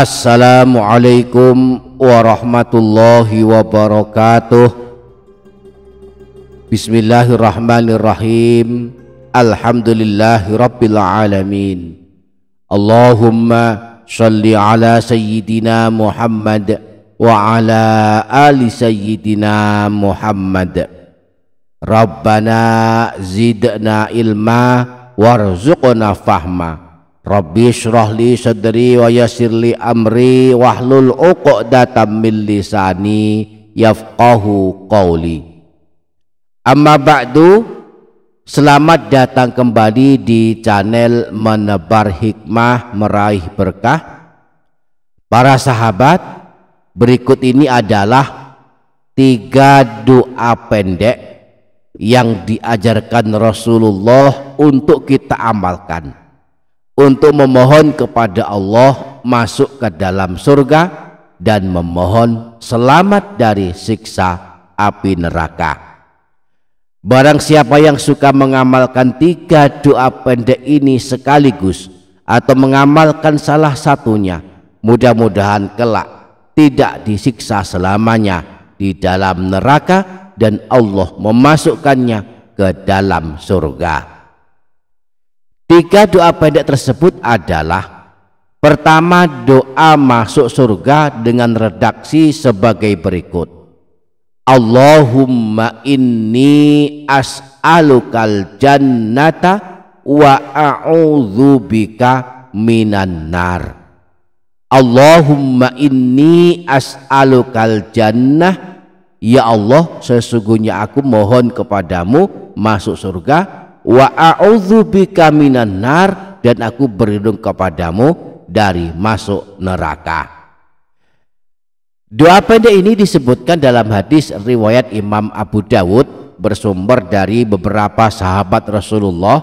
Assalamualaikum warahmatullahi wabarakatuh Bismillahirrahmanirrahim Alhamdulillahirrabbilalamin Allahumma salli ala sayyidina Muhammad Wa ala ali sayyidina Muhammad Rabbana zidna ilma warzuqna fahma Rabbi syrah li sadri wa yassir li amri wahlul 'uqdatam min lisani yafqahu qawli. Amma ba'du, selamat datang kembali di channel Menebar Hikmah Meraih Berkah. Para sahabat, berikut ini adalah tiga doa pendek yang diajarkan Rasulullah untuk kita amalkan untuk memohon kepada Allah masuk ke dalam surga dan memohon selamat dari siksa api neraka. Barang siapa yang suka mengamalkan tiga doa pendek ini sekaligus atau mengamalkan salah satunya, mudah-mudahan kelak tidak disiksa selamanya di dalam neraka dan Allah memasukkannya ke dalam surga. Tiga doa pendek tersebut adalah pertama doa masuk surga dengan redaksi sebagai berikut. Allahumma inni as'alukal jannata wa a'udzubika minan nar. Allahumma inni as'alukal jannah Ya Allah sesungguhnya aku mohon kepadamu masuk surga wa a'udzubika minan nar dan aku berlindung kepadamu dari masuk neraka. Doa pendek ini disebutkan dalam hadis riwayat Imam Abu Dawud bersumber dari beberapa sahabat Rasulullah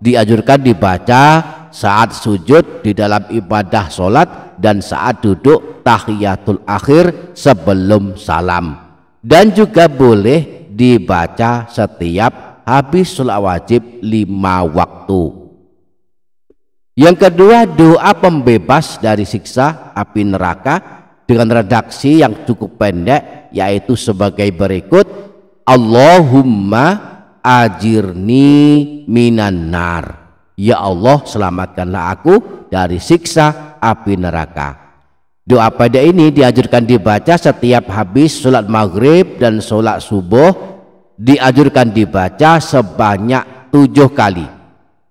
dianjurkan dibaca saat sujud di dalam ibadah sholat dan saat duduk tahiyatul akhir sebelum salam dan juga boleh dibaca setiap habis sholat wajib lima waktu yang kedua doa pembebas dari siksa api neraka dengan redaksi yang cukup pendek yaitu sebagai berikut Allahumma ajirni minan nar Ya Allah selamatkanlah aku dari siksa api neraka Doa pada ini diajarkan dibaca setiap habis sholat maghrib dan sholat subuh diajarkan dibaca sebanyak tujuh kali.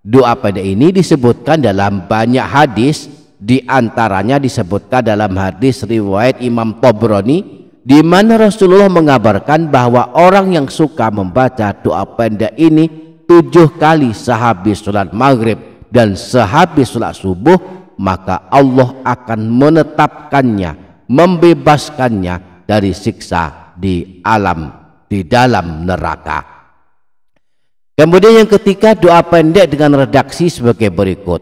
Doa pada ini disebutkan dalam banyak hadis, diantaranya disebutkan dalam hadis riwayat Imam Tobroni, di mana Rasulullah mengabarkan bahwa orang yang suka membaca doa pendek ini tujuh kali sehabis sholat maghrib dan sehabis sholat subuh, maka Allah akan menetapkannya, membebaskannya dari siksa di alam di dalam neraka. Kemudian yang ketiga doa pendek dengan redaksi sebagai berikut.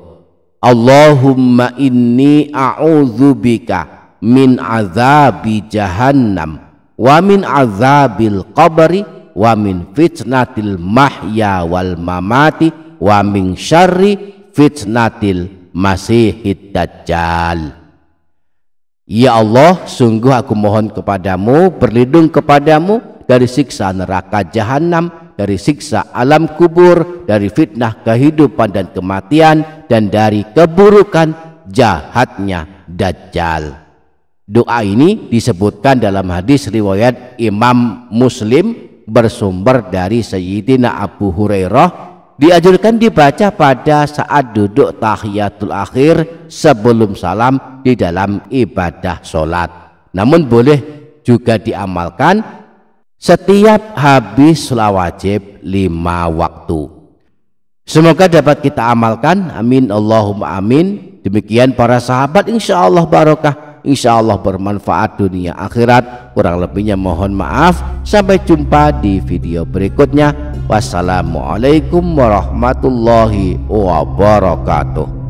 Allahumma inni a'udzubika min azabi jahannam wa min azabil qabri wa min fitnatil mahya wal mamati wa min syarri fitnatil masihid dajjal. Ya Allah, sungguh aku mohon kepadamu, berlindung kepadamu dari siksa neraka jahanam, dari siksa alam kubur, dari fitnah kehidupan dan kematian, dan dari keburukan jahatnya Dajjal. Doa ini disebutkan dalam hadis riwayat Imam Muslim bersumber dari Sayyidina Abu Hurairah dianjurkan dibaca pada saat duduk tahiyatul akhir sebelum salam di dalam ibadah sholat. Namun boleh juga diamalkan setiap habis sholat wajib lima waktu. Semoga dapat kita amalkan. Amin. Allahumma amin. Demikian para sahabat insya Allah barokah. Insya Allah bermanfaat dunia akhirat. Kurang lebihnya mohon maaf. Sampai jumpa di video berikutnya. Wassalamualaikum warahmatullahi wabarakatuh.